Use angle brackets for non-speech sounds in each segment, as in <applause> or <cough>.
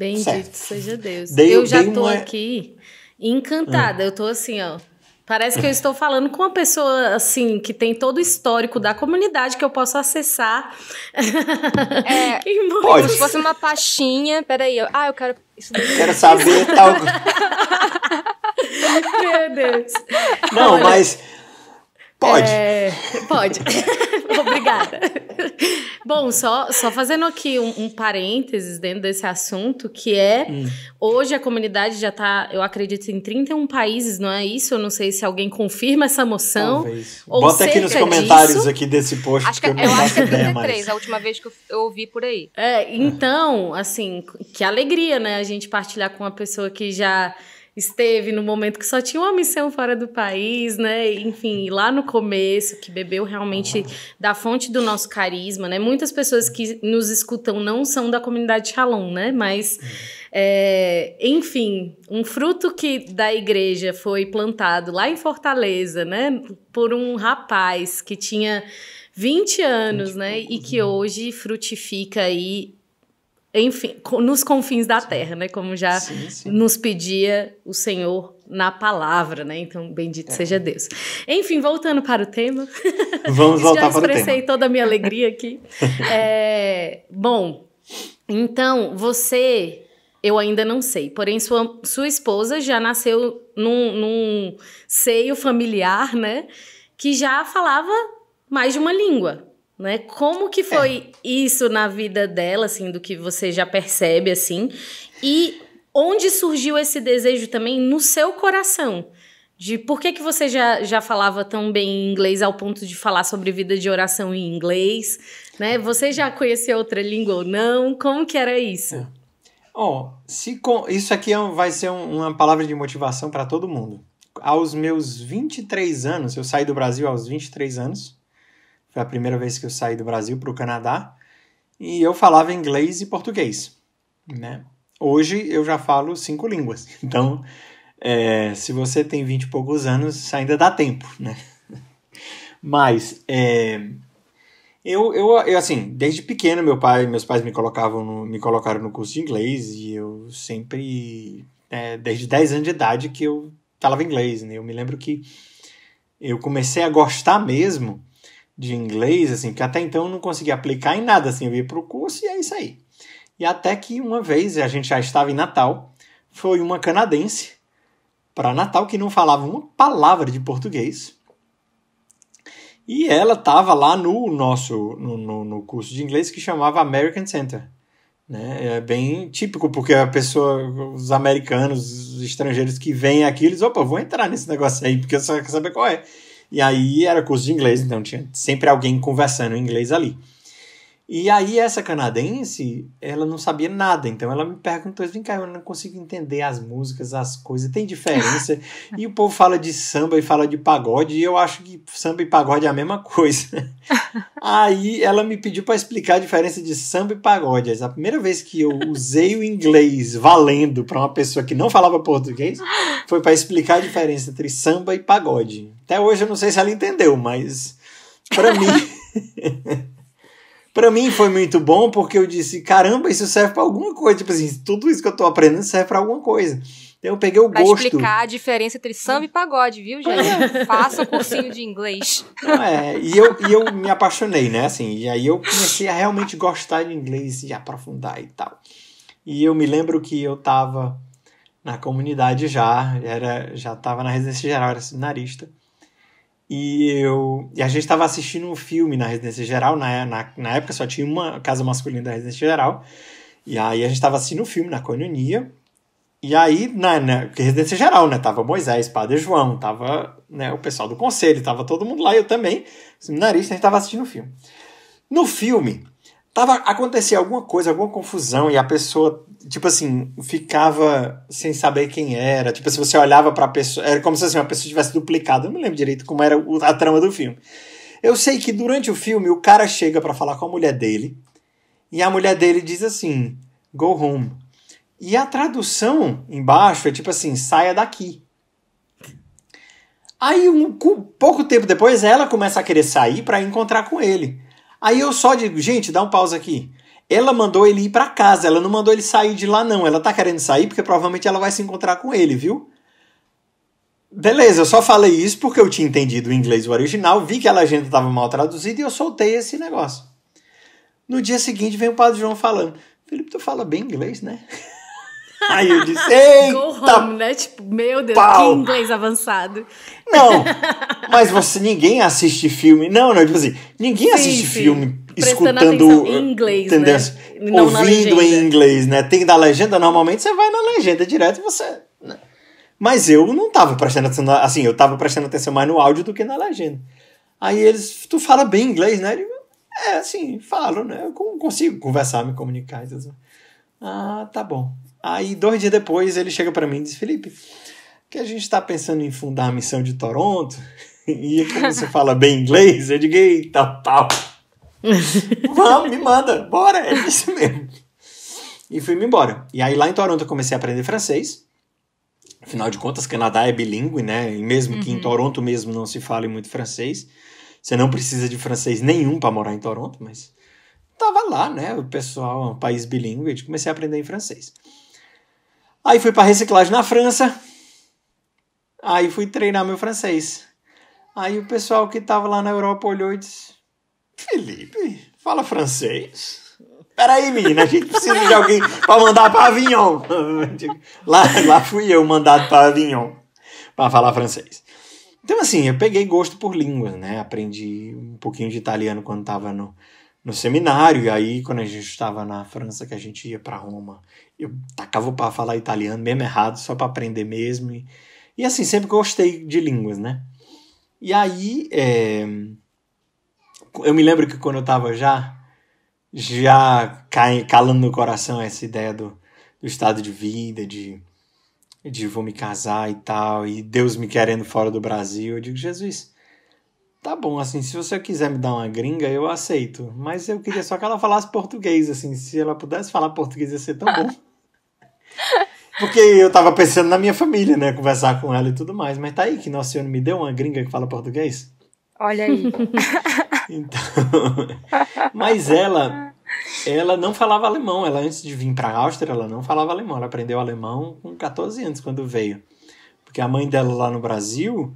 Bendito certo. seja Deus. Dei, eu já estou uma... aqui encantada. Hum. Eu estou assim, ó. Parece que eu hum. estou falando com uma pessoa assim que tem todo o histórico da comunidade que eu posso acessar. É, <laughs> Pode. se fosse uma pastinha, peraí, eu, ah, eu quero isso daí. Quero saber tal. <laughs> Meu Deus. Não, mas Pode. É, pode. <laughs> Obrigada. Bom, só, só fazendo aqui um, um, parênteses dentro desse assunto, que é hum. hoje a comunidade já está, eu acredito, em 31 países, não é isso? Eu não sei se alguém confirma essa moção. Ou Bota aqui nos comentários disso. aqui desse post. Acho que, que eu, é, eu acho que é 33, a última vez que eu, eu ouvi por aí. É, então, assim, que alegria, né? A gente partilhar com uma pessoa que já esteve no momento que só tinha uma missão fora do país, né? Enfim, lá no começo, que bebeu realmente da fonte do nosso carisma, né? Muitas pessoas que nos escutam não são da comunidade Shalom, né? Mas, é, enfim, um fruto que da igreja foi plantado lá em Fortaleza, né? Por um rapaz que tinha 20 anos, 20 né? Poucos, e que né? hoje frutifica aí enfim, nos confins da terra, né? Como já sim, sim. nos pedia o Senhor na palavra, né? Então, bendito é. seja Deus. Enfim, voltando para o tema. <laughs> Vamos voltar <laughs> para o tema. Já expressei toda a minha alegria aqui. <laughs> é, bom, então, você, eu ainda não sei, porém sua, sua esposa já nasceu num, num seio familiar, né? Que já falava mais de uma língua né? Como que é. foi é. isso na vida dela, assim, do que você já percebe, assim? E onde surgiu esse desejo também no seu coração? De por que, que você já, já falava tão bem inglês ao ponto de falar sobre vida de oração em inglês, né? Você já conhecia outra língua ou não? Como que era isso? É. Oh, se com... isso aqui é vai ser um, uma palavra de motivação para todo mundo. Aos meus 23 anos, eu saí do Brasil aos 23 anos, foi a primeira vez que eu saí do Brasil para o Canadá. E eu falava inglês e português. Né? Hoje eu já falo cinco línguas. <laughs> Então, é, se você tem vinte e poucos anos, ainda dá tempo. Né? <laughs> Mas, é, eu, eu, eu, assim, desde pequeno meu pai, meus pais me colocavam no, me colocaram no curso de inglês e eu sempre, é, desde 10 anos de idade que eu falava inglês, né? Eu me lembro que eu comecei a gostar mesmo de inglês, assim, que até então eu não conseguia aplicar em nada, assim, eu ia pro curso e é isso aí. E até que uma vez, a gente já estava em Natal, foi uma canadense para Natal que não falava uma palavra de português. E ela estava lá no nosso no, no, no, curso de inglês que chamava American Center. Né? É bem típico, porque a pessoa, os americanos, os estrangeiros que vêm aqui, eles, opa, vou entrar nesse negócio aí, porque eu só quero saber qual é. E aí era curso de inglês, então tinha sempre alguém conversando em inglês ali. E aí essa canadense, ela não sabia nada, então ela me perguntou, vem cá, eu não consigo entender as músicas, as coisas, tem diferença? <laughs> e o povo fala de samba e fala de pagode, e eu acho que samba e pagode é a mesma coisa. <laughs> aí ela me pediu para explicar a diferença de samba e pagode. É a primeira vez que eu usei o inglês valendo para uma pessoa que não falava português, foi para explicar a diferença entre samba e pagode. Até hoje eu não sei se ela entendeu, mas para mim <laughs> para mim foi muito bom porque eu disse, caramba, isso serve para alguma coisa. Tipo assim, tudo isso que eu tô aprendendo serve para alguma coisa. Então eu peguei o pra gosto. Pra explicar a diferença entre samba e pagode, viu, gente? É. Faça um cursinho de inglês. é, e eu, e eu me apaixonei, né? Assim, e aí eu comecei a realmente gostar de inglês e aprofundar e tal. E eu me lembro que eu tava na comunidade já, era, já tava na residência geral, era seminarista. E eu. E a gente estava assistindo um filme na Residência Geral, na, né? na, na época só tinha uma casa masculina da Residência Geral. E aí a gente estava assistindo um filme na Coinonia. E aí, na, né, na né, Residência Geral, né? Tava Moisés, Padre João, tava né, o pessoal do conselho, tava todo mundo lá, eu também, seminarista, a gente tava assistindo o um filme. No filme, tava acontecia alguma coisa, alguma confusão e a pessoa tipo assim ficava sem saber quem era. Tipo se você olhava para a pessoa, era como se assim, uma pessoa tivesse duplicado. Eu não me lembro direito como era a trama do filme. Eu sei que durante o filme o cara chega para falar com a mulher dele e a mulher dele diz assim: "Go home". E a tradução embaixo é tipo assim: "Saia daqui". Aí um pouco tempo depois ela começa a querer sair para encontrar com ele. Aí eu só digo, gente, dá um pausa aqui. Ela mandou ele ir para casa, ela não mandou ele sair de lá, não. Ela tá querendo sair porque provavelmente ela vai se encontrar com ele, viu? Beleza, eu só falei isso porque eu tinha entendido o inglês original, vi que a legenda estava mal traduzida e eu soltei esse negócio. No dia seguinte vem o Padre João falando: Felipe, tu fala bem inglês, né? <laughs> Aí eu disse, <laughs> eita! Go home, né? Tipo, meu Deus, pau. que inglês avançado. Não, <laughs> mas você, ninguém assiste filme. Não, não, tipo assim, ninguém sim, assiste sim. filme Prestando escutando. Em inglês, né? entendeu? Né? Não Ouvindo em inglês, né? Tem da legenda, normalmente você vai na legenda direto e você. Né? Mas eu não tava prestando atenção, assim, eu tava prestando atenção mais no áudio do que na legenda. Aí eles, tu fala bem inglês, né? é, assim, falo, né? Eu consigo conversar, me comunicar. Ah, tá bom. Aí, dois dias depois, ele chega para mim e diz: Felipe, que a gente está pensando em fundar a missão de Toronto, <laughs> e como você fala bem inglês, eu digo: eita pau! <laughs> Vamos, me manda, bora, é isso mesmo. E fui-me embora. E aí, lá em Toronto, eu comecei a aprender francês. Afinal de contas, Canadá é bilíngue, né? E mesmo uhum. que em uhum. Toronto mesmo não se fale muito francês, você não precisa de francês nenhum para morar em Toronto, mas tava lá, né? O pessoal, é um país bilíngue, eu comecei a aprender em francês. Aí fui para reciclagem na França. Aí fui treinar meu francês. Aí o pessoal que estava lá na Europa olhou e disse: Felipe, fala francês? Peraí, menina, a gente precisa de alguém para mandar para Avignon. <laughs> Lá, lá fui eu mandado para Avignon para falar francês. Então, assim, eu peguei gosto por línguas, né? Aprendi um pouquinho de italiano quando estava no, no seminário. E aí, quando a gente estava na França, que a gente ia para Roma, eu tacava para falar italiano, mesmo errado, só para aprender mesmo. E, e, assim, sempre gostei de línguas, né? E aí, é, eu me lembro que quando eu estava já, já calando no coração essa ideia do, do estado de vida, de de vou me casar e tal, e Deus me querendo fora do Brasil. Eu digo, Jesus, Tá bom, assim, se você quiser me dar uma gringa, eu aceito. Mas eu queria só que ela falasse português, assim. Se ela pudesse falar português, ia ser tão bom. <laughs> Porque eu tava pensando na minha família, né? Conversar com ela e tudo mais. Mas tá aí que Nossa Senhora me deu uma gringa que fala português. Olha aí. <laughs> então. <laughs> mas ela. Ela não falava alemão. Ela, antes de vir pra Áustria, ela não falava alemão. Ela aprendeu alemão com 14 anos, quando veio. Porque a mãe dela lá no Brasil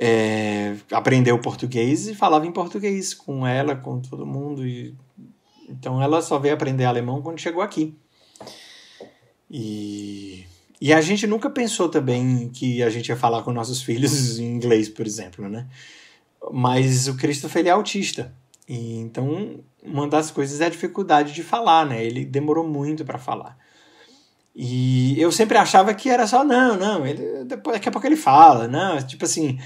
é, aprendeu português e falava em português com ela, com todo mundo. E, então ela só veio aprender alemão quando chegou aqui. E, e a gente nunca pensou também que a gente ia falar com nossos <laughs> filhos em inglês, por exemplo, né? Mas o Christopher ele é autista. E, então uma das coisas é a dificuldade de falar, né? Ele demorou muito para falar. E eu sempre achava que era só, não, não, ele, depois, daqui a pouco ele fala, não, tipo assim,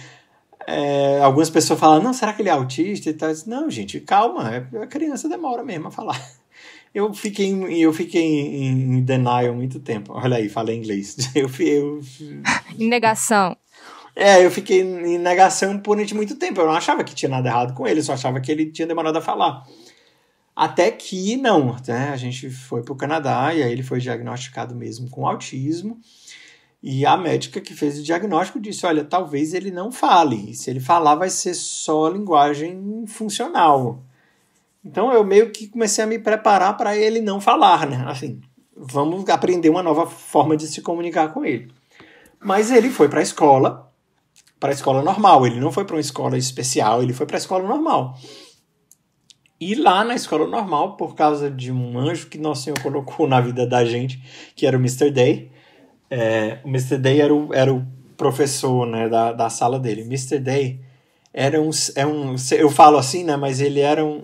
é, algumas pessoas falam, não, será que ele é autista e tal? Disse, não, gente, calma, é, a criança demora mesmo a falar. <laughs> Eu fiquei, em, eu fiquei em, em denial muito tempo. Olha aí, falei inglês. <laughs> Eu, eu... Em negação. É, eu fiquei em negação por muito tempo. Eu não achava que tinha nada errado com ele, só achava que ele tinha demorado a falar. Até que não, né? A gente foi para o Canadá e aí ele foi diagnosticado mesmo com autismo. E a médica que fez o diagnóstico disse: olha, talvez ele não fale. E se ele falar, vai ser só linguagem funcional. Então eu meio que comecei a me preparar para ele não falar, né? Assim, vamos aprender uma nova forma de se comunicar com ele. Mas ele foi para a escola, para a escola normal. Ele não foi para uma escola especial, ele foi para a escola normal. E lá na escola normal, por causa de um anjo que Nosso Senhor colocou na vida da gente, que era o Mr. Day, é, o Mr. Day era o, era o professor né, da, da sala dele. Mr. Day era um, é um. Eu falo assim, né? Mas ele era um,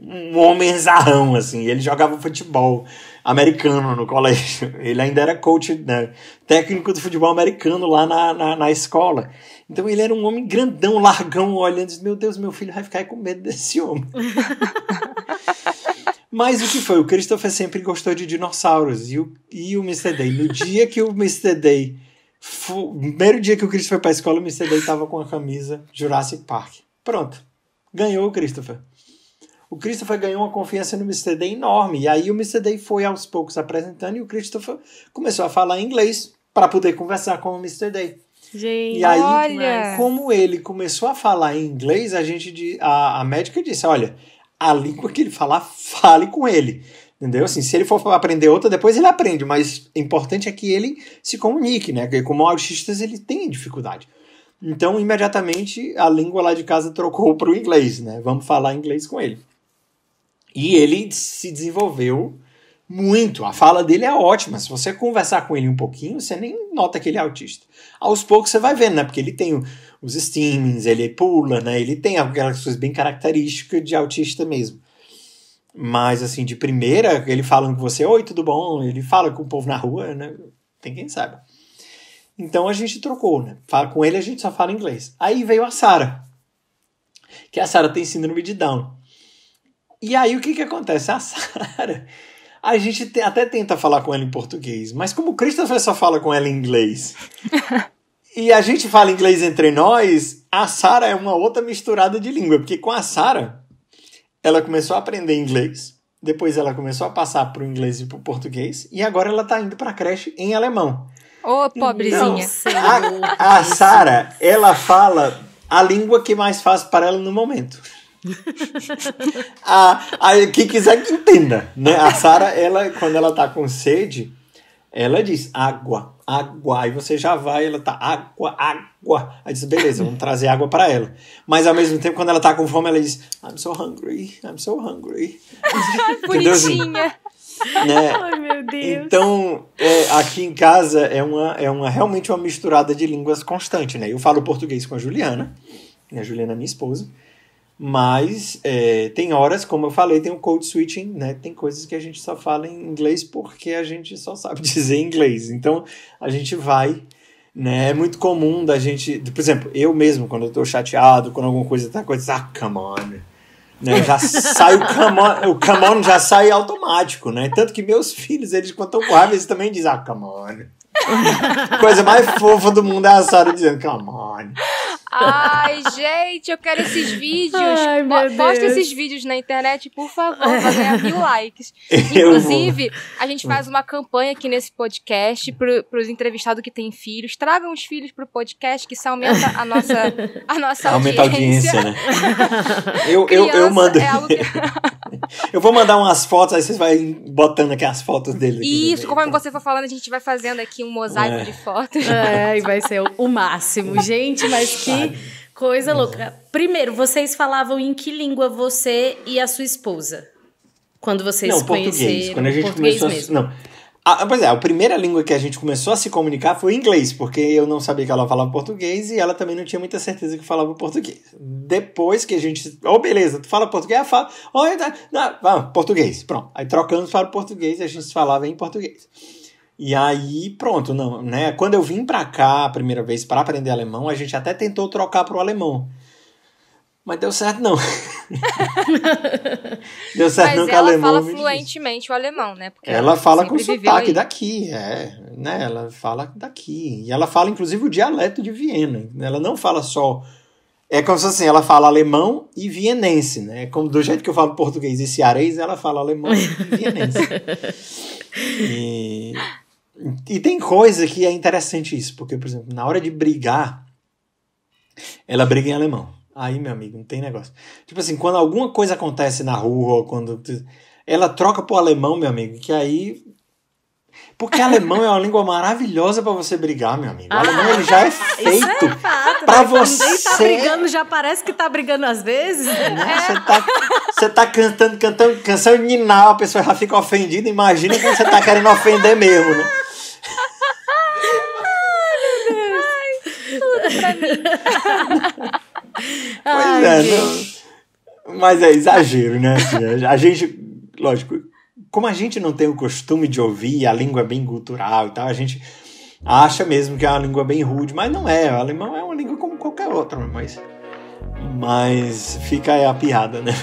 um homem zarrão, assim. Ele jogava futebol americano no colégio. <laughs> Ele ainda era coach, né, técnico do futebol americano lá na, na, na, escola. Então ele era um homem grandão, largão, olhando. Meu Deus, meu filho vai ficar com medo desse homem. <laughs> Mas o que foi? O Christopher sempre gostou de dinossauros. E o, e o Mr. Day? No dia que o Mr. Day. Fu... Primeiro dia que o Christopher foi pra escola, o Mr. Day tava com a camisa Jurassic Park. Pronto. Ganhou o Christopher. O Christopher ganhou uma confiança no Mr. Day enorme. E aí o Mr. Day foi aos poucos apresentando e o Christopher começou a falar inglês para poder conversar com o Mr. Day. Gente, e aí, olha. como ele começou a falar em inglês, a gente a, a médica disse: olha, a língua que ele falar, fale com ele. Entendeu? Assim, se ele for aprender outra, depois ele aprende, mas o importante é que ele se comunique, né? Porque como autistas ele tem dificuldade. Então, imediatamente, a língua lá de casa trocou para o inglês, né? Vamos falar inglês com ele. E ele se desenvolveu muito. A fala dele é ótima. Se você conversar com ele um pouquinho, você nem nota que ele é autista. Aos poucos você vai vendo, né? Porque ele tem os steamings, ele pula, né? Ele tem aquelas coisas bem características de autista mesmo. Mas, assim, de primeira, ele falando com você, oi, tudo bom? Ele fala com o povo na rua, né? Tem quem saiba. Então a gente trocou, né? Fala com ele, a gente só fala inglês. Aí veio a Sara. Que a Sara tem síndrome de Down. E aí o que que acontece? A <laughs> Sara a gente te, até tenta falar com ela em português, mas como o Christopher só fala com ela em inglês <laughs> e a gente fala inglês entre nós, a Sara é uma outra misturada de língua, porque com a Sara ela começou a aprender inglês, depois ela começou a passar para o inglês e para o português, e agora ela está indo para a creche em alemão. Ô, oh, pobrezinha. Então, a, a Sara, ela fala a língua que mais faz para ela no momento a, ah, a, quem quiser que entenda, né? A Sara, ela, quando ela tá com sede, ela diz água, água. Aí você já vai, ela tá água, água. Aí diz, beleza, vamos trazer água para ela. Mas ao mesmo tempo, quando ela tá com fome, ela diz, I'm so hungry, I'm so hungry. <laughs> Bonitinha. Né? Ai, meu Deus. Então, é, aqui em casa é uma, é uma realmente uma misturada de línguas constante, né? Eu falo português com a Juliana, a né? Juliana é minha esposa. Mas é, tem horas, como eu falei, tem o um code switching, né? Tem coisas que a gente só fala em inglês porque a gente só sabe <laughs> dizer inglês. Então a gente vai, né? É muito comum da gente. Por exemplo, eu mesmo, quando eu tô chateado, quando alguma coisa tá acontecendo, ah, come on. Né? Já sai o come, on, o come on já sai automático, né? Tanto que meus filhos, eles, quando estão com raiva, eles também dizem, ah, come on. <laughs> Coisa mais fofa do mundo é a Sara dizendo, come on. Ai, gente, eu quero esses vídeos. Ai, Posta esses vídeos na internet, por favor, pra ganhar <laughs> mil likes. Inclusive, a gente faz uma campanha aqui nesse podcast para pros entrevistados que têm filhos. Tragam os filhos pro podcast, que isso aumenta a nossa, a nossa aumenta audiência. Aumenta a audiência, né? eu, eu, eu mando. É <laughs> eu vou mandar umas fotos, aí vocês vão botando aqui as fotos dele. Isso, conforme então. você for falando, a gente vai fazendo aqui um mosaico é. de fotos. É, e vai ser o máximo. <laughs> Gente, mas que coisa louca. Primeiro, vocês falavam em que língua você e a sua esposa? Quando vocês não, se conheceram? Português. Quando a gente começou mesmo. a, não. Ah, pois é, a primeira língua que a gente começou a se comunicar foi inglês, porque eu não sabia que ela falava português e ela também não tinha muita certeza que falava português. Depois que a gente. Oh, beleza, tu fala português? Ela fala. Oh, tá, não, vamos, português. Pronto. Aí trocamos para o português e a gente falava em português. E aí, pronto, não, né? Quando eu vim para cá a primeira vez para aprender alemão, a gente até tentou trocar pro alemão. Mas deu certo não. <laughs> deu certo Mas não que alemão. Ela fala é fluentemente o alemão, né? Porque ela, ela fala com sotaque daqui, é, né? Ela fala daqui. E ela fala inclusive o dialeto de Viena. Ela não fala só é como se assim, ela fala alemão e vienense, né? É como do jeito que eu falo português e cearês, ela fala alemão e vienense. e <laughs> E tem coisa que é interessante isso, porque, por exemplo, na hora de brigar, ela briga em alemão. Aí, meu amigo, não tem negócio. Tipo assim, quando alguma coisa acontece na rua, quando. Ela troca pro alemão, meu amigo, que aí. Porque alemão é uma língua maravilhosa para você brigar, meu amigo. O alemão ah, ele já é, é feito é pra tá você. Tá brigando, já parece que tá brigando às vezes. Né, você tá, você tá cantando, cantando canção de niná, a pessoa já fica ofendida. Imagina quando você tá querendo ofender mesmo, né? pra mim. <laughs> Ai, é, não, mas é exagero, né? Assim, a gente, lógico, como a gente não tem o costume de ouvir, a língua é bem cultural e tal, a gente acha mesmo que é uma língua bem rude, mas não é. O alemão é uma língua como qualquer outra, mas, mas fica aí a piada, né?